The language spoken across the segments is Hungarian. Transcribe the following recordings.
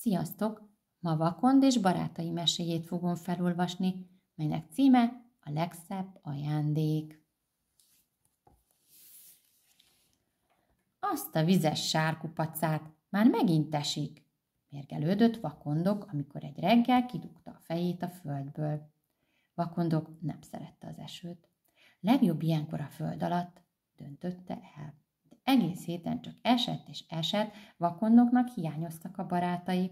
Sziasztok! Ma Vakond és barátai meséjét fogom felolvasni, melynek címe a legszebb ajándék. Azt a vizes sárkupacát már megint esik, mérgelődött vakondok, amikor egy reggel kidugta a fejét a földből. Vakondok nem szerette az esőt. Legjobb ilyenkor a föld alatt, döntötte el. Egész héten csak esett és esett, vakondoknak hiányoztak a barátai.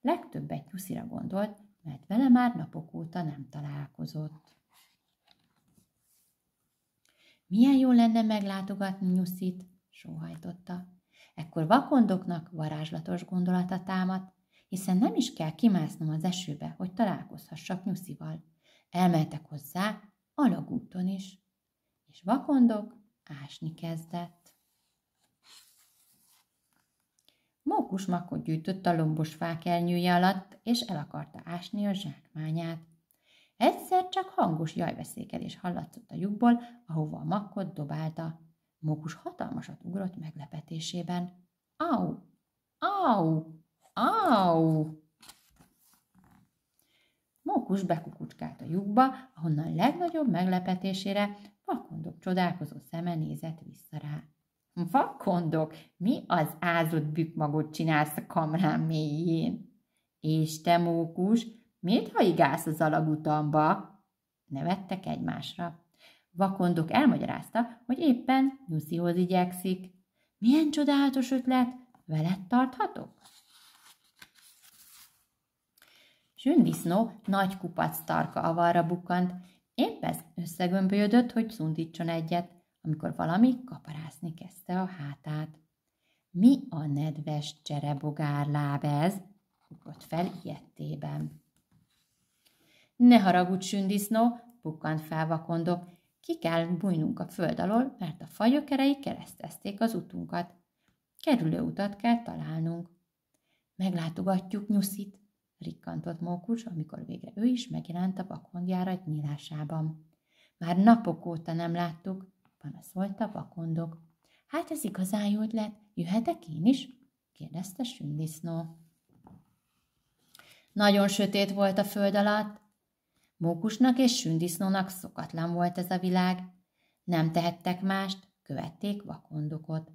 Legtöbbet tuszira gondolt, mert vele már napok óta nem találkozott. Milyen jó lenne meglátogatni Nyuszit, sóhajtotta. Ekkor vakondoknak varázslatos gondolata támadt, hiszen nem is kell kimásznom az esőbe, hogy találkozhassak Nyuszival. Elmentek hozzá, alagúton is. És vakondok ásni kezdett. makot gyűjtött a lombos fák elnyűje alatt, és el akarta ásni a zsákmányát. Egyszer csak hangos jajveszékelés hallatszott a lyukból, ahova a makkot dobálta. Mókus hatalmasat ugrott meglepetésében. Au! Au! Au! Mókus bekukucskált a lyukba, ahonnan legnagyobb meglepetésére vakondok csodálkozó szeme nézett vissza rá. Vakondok, mi az ázott bükmagot csinálsz a kamrám mélyén? És te, mókus, miért haigálsz az alagutamba? Nevettek egymásra. Vakondok elmagyarázta, hogy éppen Nyuszihoz igyekszik. Milyen csodálatos ötlet, veled tarthatok? Sündisznó nagy kupac tarka avarra bukkant, épp ez összegömbölyödött, hogy szundítson egyet – amikor valami kaparászni kezdte a hátát. Mi a nedves cserebogár láb ez? ugrott fel ilyettében. Ne haragudj, sündisznó, bukkant fel vakondok, ki kell bújnunk a föld alól, mert a fagyökerei keresztezték az utunkat. Kerülő utat kell találnunk. Meglátogatjuk Nyuszit, rikkantott Mókus, amikor végre ő is megjelent a vakondjárat nyílásában. Már napok óta nem láttuk, a vakondok. Hát ez igazán jó ötlet, jöhetek én is? kérdezte sündisznó. Nagyon sötét volt a föld alatt. Mókusnak és sündisznónak szokatlan volt ez a világ. Nem tehettek mást, követték vakondokot.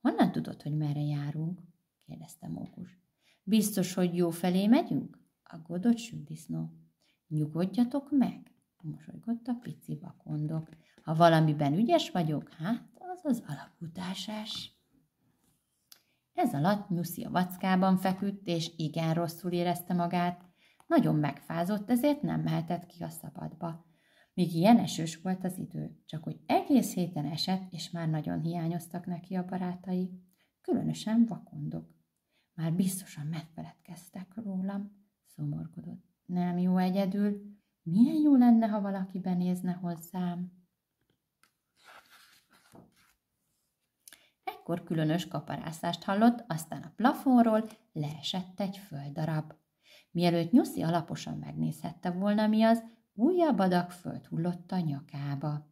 Honnan tudod, hogy merre járunk? kérdezte Mókus. Biztos, hogy jó felé megyünk? aggódott sündisznó. Nyugodjatok meg, mosolygott a pici vakondok. Ha valamiben ügyes vagyok, hát az az alaputásás. Ez alatt Nuszi a vackában feküdt, és igen rosszul érezte magát. Nagyon megfázott, ezért nem mehetett ki a szabadba. Még ilyen esős volt az idő, csak hogy egész héten esett, és már nagyon hiányoztak neki a barátai, különösen vakondok. Már biztosan megfeledkeztek rólam, szomorkodott. Nem jó egyedül, milyen jó lenne, ha valaki benézne hozzám. Ekkor különös kaparászást hallott, aztán a plafonról leesett egy földdarab. Mielőtt Nyuszi alaposan megnézhette volna, mi az, újabb adag föld hullott a nyakába.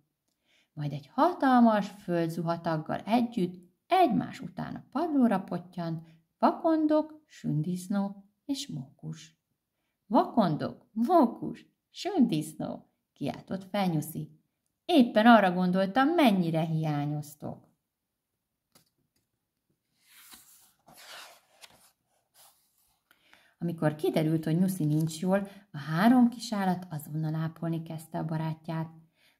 Majd egy hatalmas földzuhataggal együtt egymás után a padlóra pottyant vakondok, sündisznó és mókus. Vakondok, mókus, disznó, kiáltott fel Éppen arra gondoltam, mennyire hiányoztok. Amikor kiderült, hogy Nyuszi nincs jól, a három kis állat azonnal ápolni kezdte a barátját.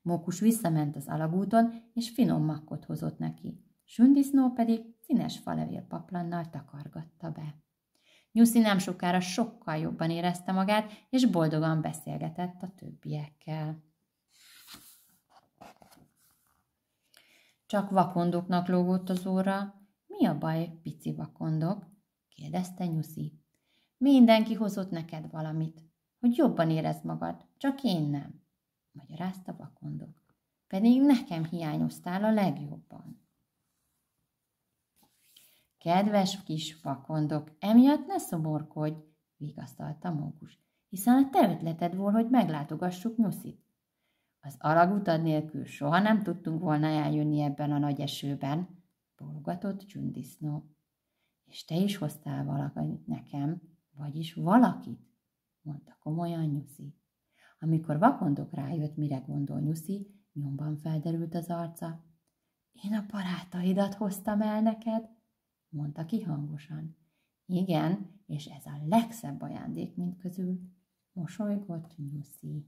Mókus visszament az alagúton, és finom makkot hozott neki. Sündisznó pedig színes falevél paplannal takargatta be. Nyuszi nem sokára sokkal jobban érezte magát, és boldogan beszélgetett a többiekkel. Csak vakondoknak lógott az óra. Mi a baj, pici vakondok? kérdezte Nyuszi. Mindenki hozott neked valamit, hogy jobban érezd magad, csak én nem, magyarázta vakondok. Pedig nekem hiányoztál a legjobban. Kedves kis vakondok, emiatt ne szoborkodj, vigasztalta Mókus, hiszen a te ötleted volt, hogy meglátogassuk Nyuszit. Az alagutad nélkül soha nem tudtunk volna eljönni ebben a nagy esőben, bólogatott csündisznó. És te is hoztál valakit nekem, vagyis valakit, mondta komolyan Nyuszi. Amikor vakondok rájött, mire gondol Nyuszi, nyomban felderült az arca. Én a barátaidat hoztam el neked, mondta ki hangosan. Igen, és ez a legszebb ajándék mind közül, mosolygott Nyuszi.